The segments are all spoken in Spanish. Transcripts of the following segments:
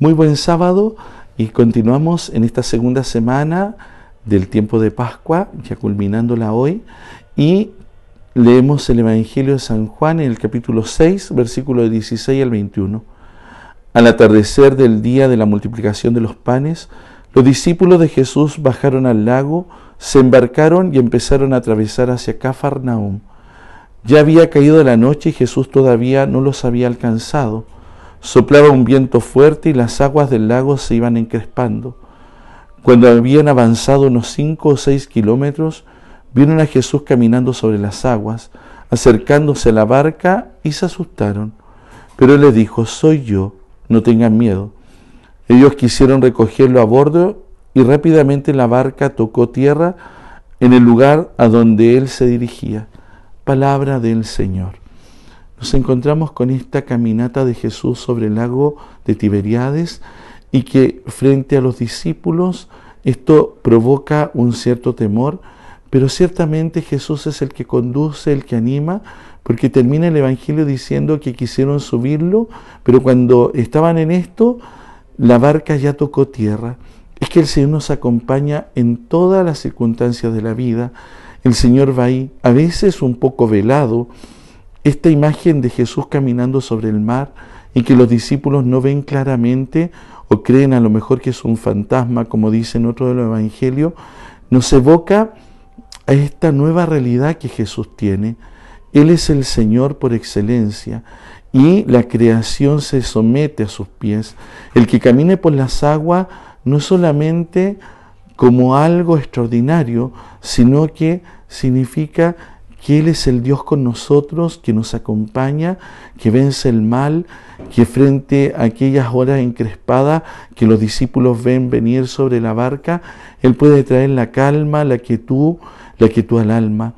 Muy buen sábado y continuamos en esta segunda semana del tiempo de Pascua, ya culminándola hoy, y leemos el Evangelio de San Juan en el capítulo 6, versículo 16 al 21. Al atardecer del día de la multiplicación de los panes, los discípulos de Jesús bajaron al lago, se embarcaron y empezaron a atravesar hacia Cafarnaum. Ya había caído la noche y Jesús todavía no los había alcanzado. Soplaba un viento fuerte y las aguas del lago se iban encrespando. Cuando habían avanzado unos cinco o seis kilómetros, vieron a Jesús caminando sobre las aguas, acercándose a la barca y se asustaron. Pero él les dijo, soy yo, no tengan miedo. Ellos quisieron recogerlo a bordo y rápidamente la barca tocó tierra en el lugar a donde él se dirigía. Palabra del Señor nos encontramos con esta caminata de Jesús sobre el lago de Tiberiades y que frente a los discípulos esto provoca un cierto temor, pero ciertamente Jesús es el que conduce, el que anima, porque termina el Evangelio diciendo que quisieron subirlo, pero cuando estaban en esto, la barca ya tocó tierra. Es que el Señor nos acompaña en todas las circunstancias de la vida. El Señor va ahí, a veces un poco velado, esta imagen de Jesús caminando sobre el mar y que los discípulos no ven claramente o creen a lo mejor que es un fantasma, como dice en otro de los evangelios, nos evoca a esta nueva realidad que Jesús tiene. Él es el Señor por excelencia y la creación se somete a sus pies. El que camine por las aguas no es solamente como algo extraordinario, sino que significa que Él es el Dios con nosotros, que nos acompaña, que vence el mal, que frente a aquellas horas encrespadas que los discípulos ven venir sobre la barca, Él puede traer la calma, la quietud, la quietud al alma.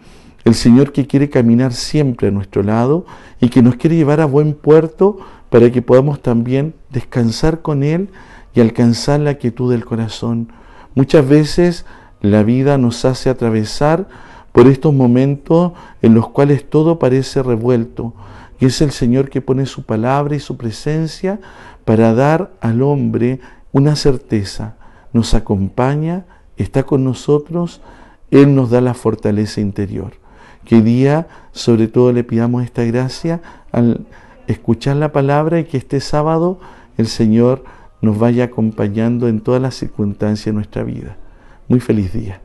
El Señor que quiere caminar siempre a nuestro lado y que nos quiere llevar a buen puerto para que podamos también descansar con Él y alcanzar la quietud del corazón. Muchas veces la vida nos hace atravesar por estos momentos en los cuales todo parece revuelto. que es el Señor que pone su palabra y su presencia para dar al hombre una certeza. Nos acompaña, está con nosotros, Él nos da la fortaleza interior. Que día, sobre todo, le pidamos esta gracia al escuchar la palabra y que este sábado el Señor nos vaya acompañando en todas las circunstancias de nuestra vida. Muy feliz día.